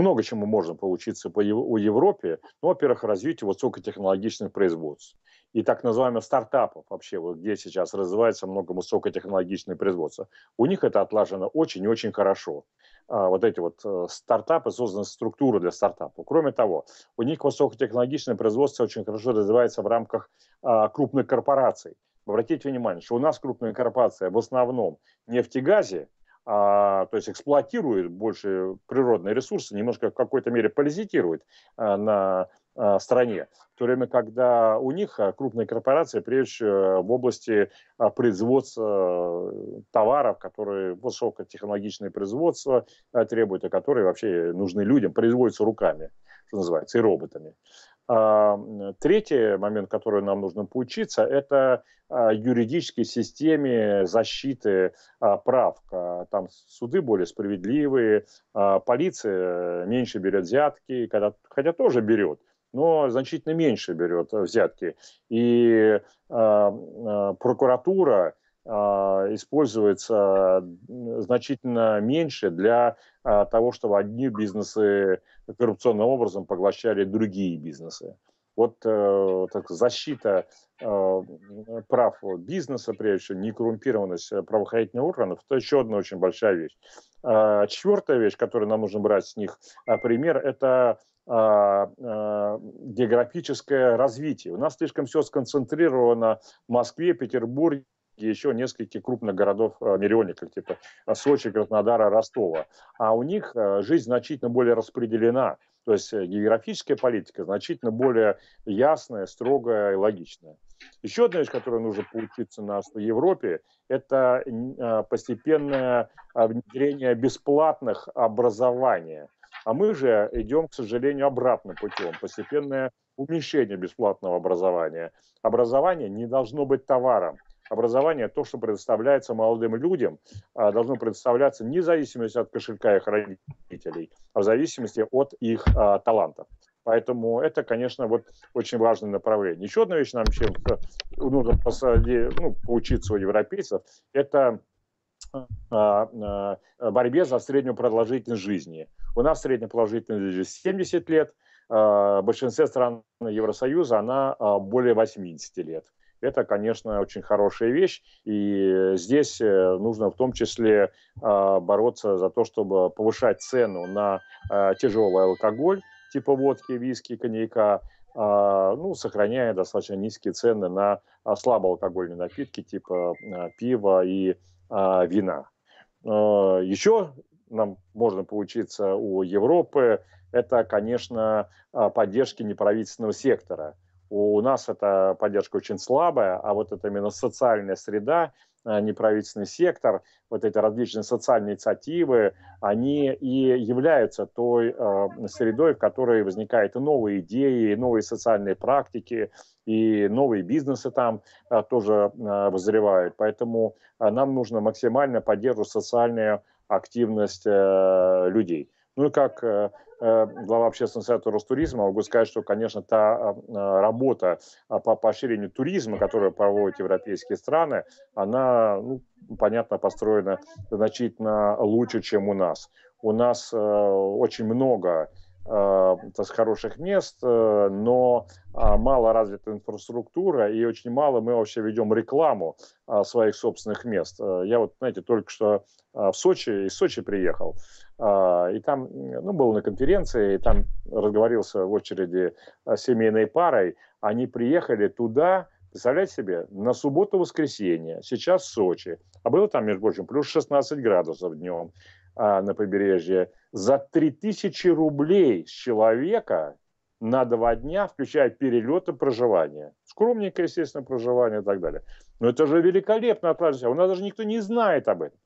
много чему можно поучиться по у Европе. Ну, во-первых, развитие высокотехнологичных производств и так называемых стартапов вообще, вот где сейчас развивается много высокотехнологичных производства. У них это отлажено очень-очень и хорошо. А, вот эти вот э, стартапы, созданы структуры для стартапов. Кроме того, у них высокотехнологичное производство очень хорошо развивается в рамках э, крупных корпораций. Обратите внимание, что у нас крупная корпорация в основном нефтегазе, а, то есть эксплуатирует больше природные ресурсы, немножко в какой-то мере паразитирует а, на а, стране. В то время, когда у них а, крупные корпорации, прежде всего, в области а, производства э, товаров, которые высокотехнологичное производство а, требуют, а которые вообще нужны людям, производятся руками, что называется, и роботами. Третий момент, который нам нужно поучиться, это а, юридической системе защиты а, прав. Там суды более справедливые, а, полиция меньше берет взятки, когда, хотя тоже берет, но значительно меньше берет взятки. И прокуратура а, используется значительно меньше для а, того, чтобы одни бизнесы коррупционным образом поглощали другие бизнесы. Вот э, так, защита а, прав бизнеса, прежде всего, некоррумпированность э, правоохранительных органов, это еще одна очень большая вещь. Четвертая вещь, которую нам нужно брать с них пример, это географическое развитие. У нас слишком все сконцентрировано в Москве, Петербурге, и еще нескольких крупных городов-миллионников, э, типа э, Сочи, Краснодара, Ростова. А у них э, жизнь значительно более распределена. То есть географическая политика значительно более ясная, строгая и логичная. Еще одна вещь, которую нужно поучиться на Европе, это постепенное внедрение бесплатных образования. А мы же идем, к сожалению, обратным путем. Постепенное уменьшение бесплатного образования. Образование не должно быть товаром образование, то, что предоставляется молодым людям, а, должно предоставляться не в зависимости от кошелька их родителей, а в зависимости от их а, талантов. Поэтому это, конечно, вот очень важное направление. Еще одна вещь нам чем э, нужно посади, ну, поучиться у европейцев, это а, а, борьбе за среднюю продолжительность жизни. У нас средняя продолжительность жизни 70 лет, в большинстве стран Евросоюза она более 80 лет это, конечно, очень хорошая вещь. И здесь э, нужно в том числе а, бороться за то, чтобы повышать цену на а, тяжелый алкоголь, типа водки, виски, коньяка, а, ну, сохраняя достаточно низкие цены на слабоалкогольные напитки, типа пива и вина. Еще нам можно поучиться у Европы, это, конечно, поддержки неправительственного сектора – у нас эта поддержка очень слабая, а вот это именно социальная среда, а, неправительственный сектор, вот эти различные социальные инициативы, они и являются той э, средой, в которой возникают и новые идеи, и новые социальные практики, и новые бизнесы там э, тоже э, возревают. Поэтому нам нужно максимально поддерживать социальную активность э, людей. Ну и как э, э, глава общественного совета Ростуризма, могу сказать, что, конечно, та э, работа а, по поощрению туризма, которую проводят европейские страны, она, ну, понятно, построена значительно лучше, чем у нас. У нас очень много Э, с хороших мест, э, но а, мало развита инфраструктура и очень мало мы вообще ведем рекламу а, своих собственных мест. Э, я вот, знаете, только что а, в Сочи, из Сочи приехал, и там, ну, был на конференции, и там разговорился в очереди с семейной парой, они приехали туда, Представляете себе, на субботу-воскресенье, сейчас в Сочи, а было там, между прочим, плюс 16 градусов днем а, на побережье за 3000 рублей с человека на два дня, включая перелет и проживание. Скромненькое, естественно, проживание и так далее. Но это же великолепно отражается. У нас даже никто не знает об этом.